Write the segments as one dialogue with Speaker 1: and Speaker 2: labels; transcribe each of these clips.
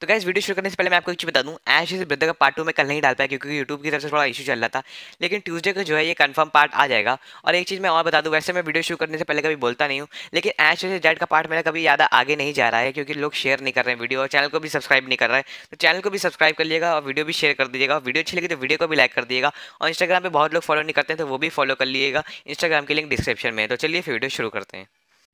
Speaker 1: तो gas video शुरू करने से पहले मैं आपको एक चीज़ बता दूँ ऐश इस ब्रदर का पार्ट टू में कल नहीं डाल पाया क्योंकि यूट्यूब की तरफ से थोड़ा इशू चल रहा था लेकिन ट्यूसडे को जो है ये कंफर्म पार्ट आ जाएगा और एक चीज़ मैं और बता दूँ वैसे मैं वीडियो शुरू करने से पहले कभी बोलता नहीं हूँ लेकिन ऐश से डेड का पार्ट मेरा कभी ज़्यादा आगे नहीं जा रहा है क्योंकि लोग शेयर नहीं कर रहे हैं वीडियो और चैनल को भी सब्सक्राइब नहीं कर रहा है तो चैनल को भी सब्सक्राइब कर लीजिएगा और वीडियो भी शेयर कर दीजिएगा और वीडियो अच्छी लगी तो वीडियो को भी लाइक कर दिएगा और इंस्टाग्राम पर बहुत लोग फॉलो नहीं करते हैं तो वो भी फॉलो कर लीजिएगा इंस्टाग्राम की लिंक डिस्क्रिप्शन में है तो चलिए फिर वीडियो शुरू करते हैं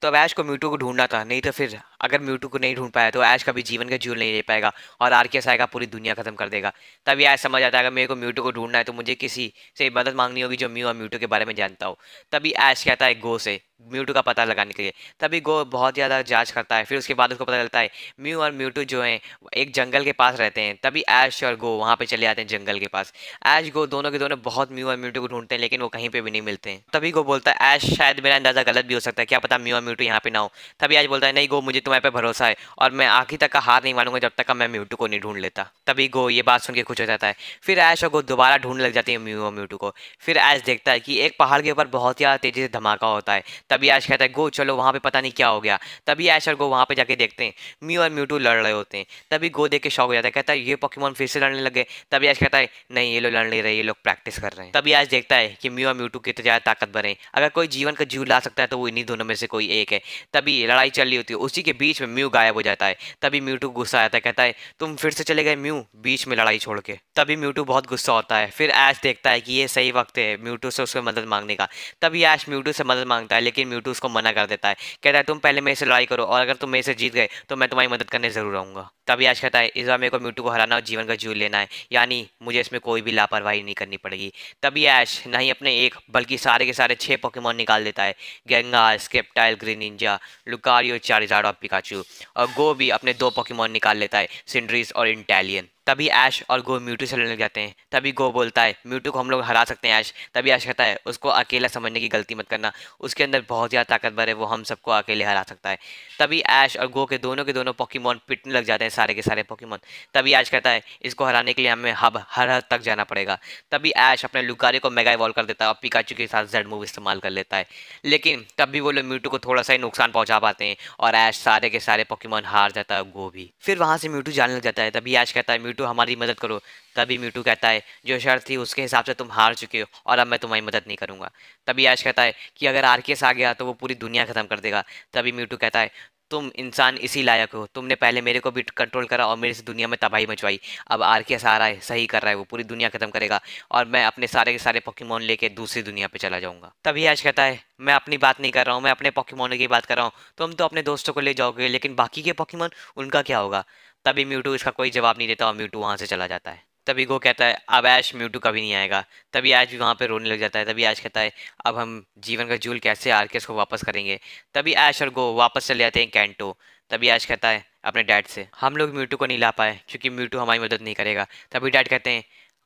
Speaker 1: तो अब ऐश को म्यूटू को ढूंढना था नहीं तो फिर अगर म्यूटो को नहीं ढूंढ पाया तो ऐश कभी जीवन का जूल नहीं ले पाएगा और आर के आएगा पूरी दुनिया खत्म कर देगा तभी ऐश समझ आता है अगर मेरे को म्यूटो को ढूंढना है तो मुझे किसी से मदद मांगनी होगी जो म्यू और म्यूटो के बारे में जानता हो तभी ऐश कहता है गो से म्यूटू का पता लगाने के लिए तभी गो बहुत ज़्यादा जांच करता है फिर उसके बाद उसको पता चलता है म्यू और म्यूटू जो हैं एक जंगल के पास रहते हैं तभी ऐश और गो वहाँ पे चले जाते हैं जंगल के पास ऐश गो दोनों के दोनों बहुत म्यू और म्यूटू को ढूंढते हैं लेकिन वो कहीं पर भी नहीं मिलते हैं तभी गो बोलता है ऐश शायद मेरा अंदाज़ा गलत भी हो सकता है क्या पता म्यू और म्यूटू यहाँ पर ना हो तभी ऐश बोलता है नहीं गो मुझे तुम्हारे पर भरोसा है और मैं आखिर तक का हार नहीं मानूंगा जब तक का मैं म्यूटू को नहीं ढूंढ लेता तभी गो ये बात सुन के खुश हो जाता है फिर ऐश और गो दोबारा ढूंढ लग जाती है म्यू और म्यूटू को फिर ऐश देखता है कि एक पहाड़ के ऊपर बहुत ही तेज़ी से धमाका होता है तभी ऐश कहता है गो चलो वहाँ पे पता नहीं क्या हो गया तभी ऐश और गो वहाँ पे जाके देखते हैं म्यू और म्यूटू लड़ रहे होते हैं तभी गो देख के शौक हो जाता है कहता है ये पॉकीमोन फिर से लड़ने लगे तभी ऐश कहता है नहीं ये लोग लड़ नहीं रहे ये लोग प्रैक्टिस कर रहे हैं तभी ऐश देखता है कि म्यू और म्यूटू कितने ज़्यादा ताकत हैं अगर कोई जीवन का जीव ला सकता है तो वो इन्हीं दोनों में से कोई एक है तभी लड़ाई चल रही होती है उसी के बीच में म्यू गायब हो जाता है तभी म्यूटू गुस्सा आता है कहता है तुम फिर से चले गए म्यू बीच में लड़ाई छोड़ के तभी म्यूटू बहुत गुस्सा होता है फिर ऐश देखता है कि ये सही वक्त है म्यूटू से उसको मदद मांगने का तभी ऐश म्यूटू से मदद मांगता है लेकिन लेकिन म्यूटू उसको मना कर देता है कहता है तुम पहले मेरे से लड़ाई करो और अगर तुम मेरे से जीत गए तो मैं तुम्हारी मदद करने ज़रूर आऊँगा तभी आज कहता है इस बार मेरे को म्यूटू को हराना और जीवन का जू लेना है यानी मुझे इसमें कोई भी लापरवाही नहीं करनी पड़ेगी तभी ऐश नहीं अपने एक बल्कि सारे के सारे छः पोकेमॉन निकाल देता है Gengar Sceptile Greninja Lucario Charizard और पिकाचू और गो भी अपने दो पोकेमॉन निकाल लेता है सिंड्रीज और इंटेलियन तभी ऐश और गो म्यूटू से लड़ने लग जाते हैं तभी गो बोलता है म्यूटू को हम लोग हरा सकते हैं ऐश तभी ऐश कहता है उसको अकेला समझने की गलती मत करना उसके अंदर बहुत ज़्यादा ताकतवर है वो हम सबको अकेले हरा सकता है तभी ऐश और गो के दोनों के दोनों पॉकीमॉन पिटने लग जाते हैं सारे के सारे पॉकीमॉन तभी ऐश कहता है इसको हराने के लिए हमें हब हर हद तक जाना पड़ेगा तभी ऐश अपने लुकारे को मेगा इवॉल्व कर देता है और पिकाचू के साथ जेड मूव इस्तेमाल कर लेता है लेकिन तब भी वो लोग म्यूटू को थोड़ा सा ही नुकसान पहुँचा पाते हैं और ऐश सारे के सारे पॉकीमॉन हार जाता है गो भी फिर वहाँ से म्यूटू जाने लग जाता है तभी ऐश कहता है म्यूटू म्यूटू हमारी मदद करो तभी म्यूटू कहता है जो शर्त थी उसके हिसाब से तुम हार चुके हो और अब मैं तुम्हारी मदद नहीं करूँगा तभी ऐश कहता है कि अगर आरकेस आ गया तो वो पूरी दुनिया ख़त्म कर देगा तभी म्यूटू कहता है तुम इंसान इसी लायक हो तुमने पहले मेरे को भी कंट्रोल करा और मेरे से दुनिया में तबाही मचवाई अब आर के आ रहा है सही कर रहा है वो पूरी दुनिया ख़त्म करेगा और मैं अपने सारे के सारे पॉकीमोन लेके दूसरी दुनिया पे चला जाऊंगा तभी आज कहता है मैं अपनी बात नहीं कर रहा हूँ मैं अपने पॉकीमोनों की बात कर रहा हूँ तुम तो अपने दोस्तों को ले जाओगे लेकिन बाकी के पॉकीमोन उनका क्या होगा तभी म्यूटू इसका कोई जवाब नहीं देता और म्यूटू वहाँ से चला जाता है तभी गो कहता है अब ऐश म्यूटू कभी नहीं आएगा तभी ऐश भी वहाँ पर रोने लग जाता है तभी ऐश कहता है अब हम जीवन का जूल कैसे आरकेस को वापस करेंगे तभी ऐश और गो वापस चले जाते हैं कैंटो तभी ऐश कहता है अपने डैड से हम लोग म्यूटू को नहीं ला पाए क्योंकि म्यूटू हमारी मदद नहीं करेगा तभी डैड कहते हैं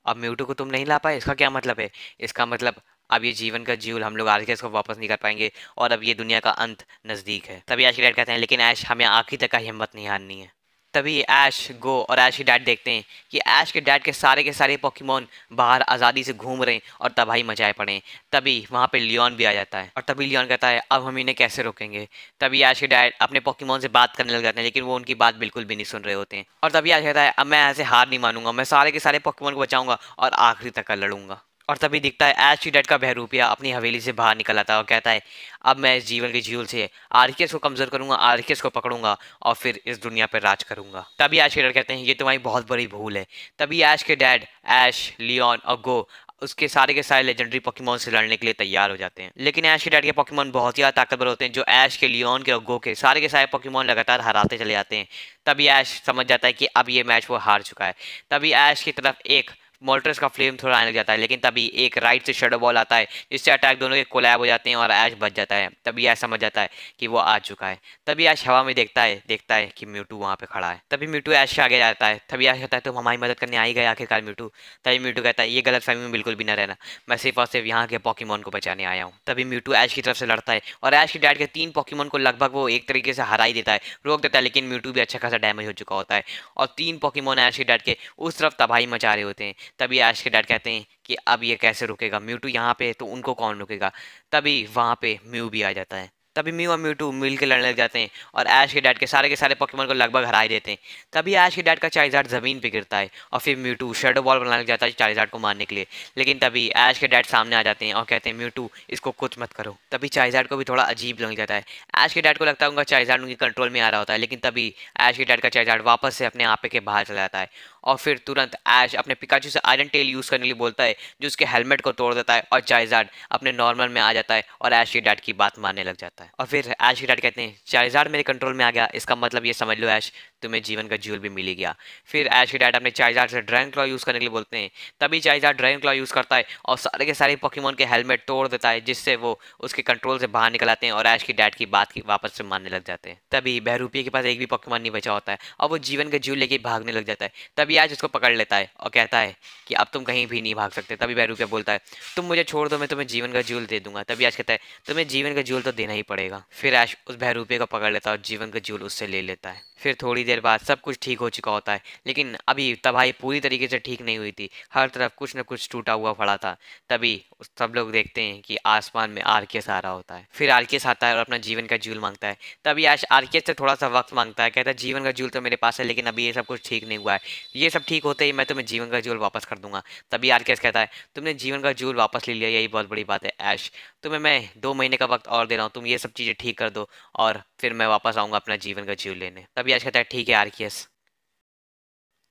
Speaker 1: अब म्यूटू को तुम नहीं ला पाए इसका क्या मतलब है इसका मतलब अब ये जीवन का जीवल हम लोग आरकेस को वापस नहीं कर पाएंगे और अब ये दुनिया का अंत नज़दीक है तभी आज के डैड कहते हैं लेकिन ऐश हमें आखिर तक का हिम्मत नहीं हारनी है तभी ऐश गो और ऐश के डैड देखते हैं कि ऐश के डैड के सारे के सारे पॉकीमोन बाहर आज़ादी से घूम रहे हैं और तबाही मचाए पड़े तभी वहाँ पे लियोन भी आ जाता है और तभी लियोन कहता है अब हम इन्हें कैसे रोकेंगे तभी ऐश के डैड अपने पॉकीमोन से बात करने लग जाते हैं लेकिन वो उनकी बात बिल्कुल भी नहीं सुन रहे होते हैं और तभी ऐश कहता है अब मैं ऐसे हार नहीं मानूंगा मैं सारे के सारे पॉकीमोन को बचाऊँगा और आखिरी तक लड़ूंगा और तभी दिखता है टी शीडेड का बहरूपिया अपनी हवेली से बाहर निकल आता है और कहता है अब मैं इस जीवन के झील से आर को कमज़ोर करूंगा आर को पकड़ूंगा और फिर इस दुनिया पर राज करूंगा तभी ऐश के डैड कहते हैं ये तुम्हारी बहुत बड़ी भूल है तभी ऐश के डैड ऐश लियोन और गो उसके सारे के सारे लेजेंडरी पॉकीमोन से लड़ने के लिए तैयार हो जाते हैं लेकिन ऐश के डैड के पॉकीमोन बहुत ही ज़्यादा ताकतवर होते हैं जो ऐश के लियोन के और गो के सारे के सारे पॉकीमोन लगातार हराते चले जाते हैं तभी ऐश समझ जाता है कि अब ये मैच वो हार चुका है तभी ऐश की तरफ एक मोल्ट्रेस का फ्लेम थोड़ा आने लग जाता है लेकिन तभी एक राइट से शेडो बॉल आता है जिससे अटैक दोनों के कोलैब हो जाते हैं और ऐश बच जाता है तभी ऐश समझ जाता है कि वो आ चुका है तभी ऐश हवा में देखता है देखता है कि म्यूटू वहाँ पे खड़ा है तभी म्यूटू ऐश आगे जाता है तभी ऐश कहता है तुम तो हमारी मदद करने आई गए आखिरकार म्यूटू तभी म्यूटू कहता है ये गलत फहमी में बिल्कुल भी ना रहना मैं सिर्फ और सिर्फ यहाँ के पॉकीमोन को बचाने आया हूँ तभी म्यूटू ऐश की तरफ से लड़ता है और ऐश के डैड के तीन पॉकीमोन को लगभग वो एक तरीके से हरा ही देता है रोक देता है लेकिन म्यूटू भी अच्छा खासा डैमेज हो चुका होता है और तीन पॉकीमोन ऐश के डैड के उस तरफ तबाही मचा रहे होते हैं तभी ऐश के डैड कहते हैं कि अब ये कैसे रुकेगा म्यूटू यहाँ पे तो उनको कौन रुकेगा तभी वहाँ पे म्यू भी आ जाता है तभी म्यू और म्यूटू मिल के लड़ने लग जाते हैं और ऐश के डैड के सारे के सारे पॉकेमोन को लगभग हरा ही देते हैं तभी ऐश के डैड का चार्जार्ड ज़मीन पर गिरता है और फिर म्यूटू शेडो बॉल बनाने लग जाता है चार्जार्ड को मारने के लिए लेकिन तभी ऐश के डैड सामने आ जाते हैं और कहते हैं म्यूटू इसको कुछ मत करो तभी चार्जार्ड को भी थोड़ा अजीब लग जाता है ऐश के डैड को लगता है उनका चार्जार्ड उनके कंट्रोल में आ रहा होता है लेकिन तभी ऐश के डैड का चार्जार्ड वापस से अपने आपे के बाहर चला जाता है और फिर तुरंत ऐश अपने पिकाचू से आयरन टेल यूज़ करने के लिए बोलता है जो उसके हेलमेट को तोड़ देता है और जायजाड अपने नॉर्मल में आ जाता है और ऐश की डैड की बात मानने लग जाता है और फिर ऐश की डैड कहते हैं जायजाड मेरे कंट्रोल में आ गया इसका मतलब ये समझ लो ऐश तुम्हें जीवन का ज्यूल भी मिल गया फिर ऐश डैड अपने चाइजार से ड्रैगन क्लॉ यूज़ करने के लिए बोलते हैं तभी चाइजार ड्रैगन क्लॉ यूज़ करता है और सारे के सारे पॉकीमोन के हेलमेट तोड़ देता है जिससे वो उसके कंट्रोल से बाहर निकल आते हैं और ऐश की डैड की बात की वापस से मानने लग जाते हैं तभी बहरूपी के पास एक भी पॉकीमोन नहीं बचा होता है और वो जीवन का ज्यूल लेके भागने लग जाता है तभी आज उसको पकड़ लेता है और कहता है कि अब तुम कहीं भी नहीं भाग सकते तभी बहरूपिया बोलता है तुम मुझे छोड़ दो मैं तुम्हें जीवन का ज्यूल दे दूंगा तभी आज कहता है तुम्हें जीवन का ज्यूल तो देना ही पड़ेगा फिर ऐश उस बहरूपिया को पकड़ लेता है और जीवन का ज्यूल उससे ले लेता है फिर थोड़ी देर बाद सब कुछ ठीक हो चुका होता है लेकिन अभी तबाही पूरी तरीके से ठीक नहीं हुई थी हर तरफ कुछ न कुछ टूटा हुआ पड़ा था तभी सब लोग देखते हैं कि आसमान में आर आ रहा होता है फिर आर आता है और अपना जीवन का जूल मांगता है तभी आज आर से थोड़ा सा वक्त मांगता है कहता है जीवन का जूल तो मेरे पास है लेकिन अभी ये सब कुछ ठीक नहीं हुआ है ये सब ठीक होते ही मैं तुम्हें जीवन का जूल वापस कर दूंगा तभी आर कहता है तुमने जीवन का जूल वापस ले लिया यही बहुत बड़ी बात है ऐश तुम्हें मैं दो महीने का वक्त और दे रहा हूँ तुम ये सब चीज़ें ठीक कर दो और फिर मैं वापस आऊँगा अपना जीवन का जीव लेने तभी आज कहता है ठीक है आर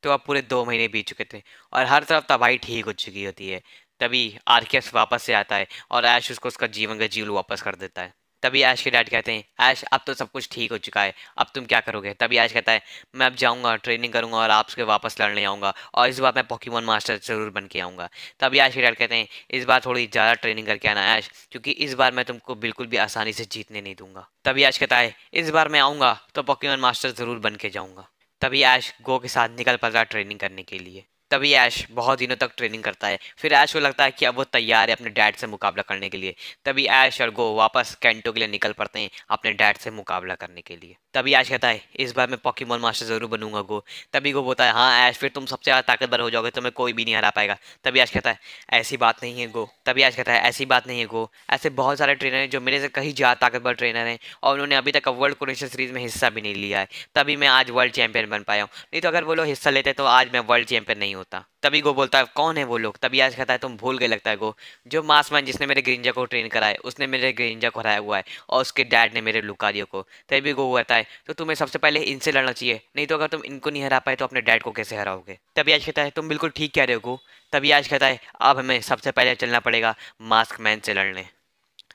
Speaker 1: तो अब पूरे दो महीने बीत चुके थे और हर तरफ तबाही ठीक हो चुकी होती है तभी आर वापस से आता है और ऐश उसको उसका जीवन का जीव वापस कर देता है तभी ऐश के डैड कहते हैं ऐश अब तो सब कुछ ठीक हो चुका है अब तुम क्या करोगे तभी ऐश कहता है मैं अब जाऊँगा ट्रेनिंग करूँगा और आपसे वापस लड़ने आऊँगा और इस बार मैं पॉकीमोन मास्टर ज़रूर बन के आऊँगा तभी ऐश के डैड कहते हैं इस बार थोड़ी ज़्यादा ट्रेनिंग करके आना ऐश क्योंकि इस बार मैं तुमको बिल्कुल भी आसानी से जीतने नहीं दूंगा तभी ऐश कहता है इस बार मैं आऊँगा तो पॉकीमोन मास्टर ज़रूर बन के जाऊँगा तभी ऐश गो के साथ निकल पड़ रहा ट्रेनिंग करने के लिए तभी ऐश बहुत दिनों तक ट्रेनिंग करता है फिर ऐश को लगता है कि अब वो तैयार है अपने डैड से मुकाबला करने के लिए तभी ऐश और गो वापस कैंटो के लिए निकल पड़ते हैं अपने डैड से मुकाबला करने के लिए तभी ऐश कहता है इस बार मैं मॉल मास्टर ज़रूर बनूंगा गो तभी गो बोलता है हाँ ऐश फिर तुम सबसे ज़्यादा ताकतवर हो जाओगे तुम्हें तो कोई भी नहीं हरा पाएगा तभी ऐश कहता है ऐसी बात नहीं है गो तभी ऐश कहता है ऐसी बात नहीं है गो ऐसे बहुत सारे ट्रेनर हैं जो मेरे से कहीं ज़्यादा ताकतवर ट्रेनर हैं और उन्होंने अभी तक वर्ल्ड कोनेशन सीरीज़ में हिस्सा भी नहीं लिया है तभी मैं आज वर्ल्ड चैंपियन बन पाया हूँ नहीं तो अगर वो लोग हिस्सा लेते तो आज मैं वर्ल्ड चैंपियन नहीं होता तभी गो बोलता है कौन है वो लोग तभी आज कहता है तुम भूल गए लगता है गो जो मैन जिसने मेरे ग्रिंजा को ट्रेन कराए उसने मेरे ग्रिंजा को हराया हुआ है और उसके डैड ने मेरे लुकारियो को तभी गो कहता है तो तुम्हें सबसे पहले इनसे लड़ना चाहिए नहीं तो अगर तुम इनको नहीं हरा पाए तो अपने डैड को कैसे हराओगे तभी आज कहता है तुम बिल्कुल ठीक कह रहे हो गो तभी आज कहता है अब हमें सबसे पहले चलना पड़ेगा मास्क मैन से लड़ने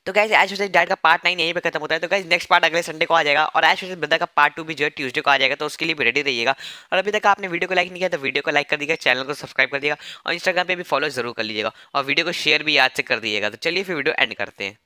Speaker 1: तो गाइज एश वर्सेज डैड का पार्ट नाइन यहीं पे खत्म होता है तो गाइज नेक्स्ट पार्ट अगले संडे को आ जाएगा और एश वर्सेज ब्रदर का पार्ट टू भी जो है ट्यूसडे को आ जाएगा तो उसके लिए भी रेडी रहिएगा और अभी तक आपने वीडियो को लाइक नहीं किया तो वीडियो को लाइक कर दिएगा चैनल को सब्सक्राइब कर दिएगा और इंस्टाग्राम पर भी फॉलो जरूर कर लीजिएगा और वीडियो को शेयर भी याद से कर दीजिएगा तो चलिए फिर वीडियो एंड करते हैं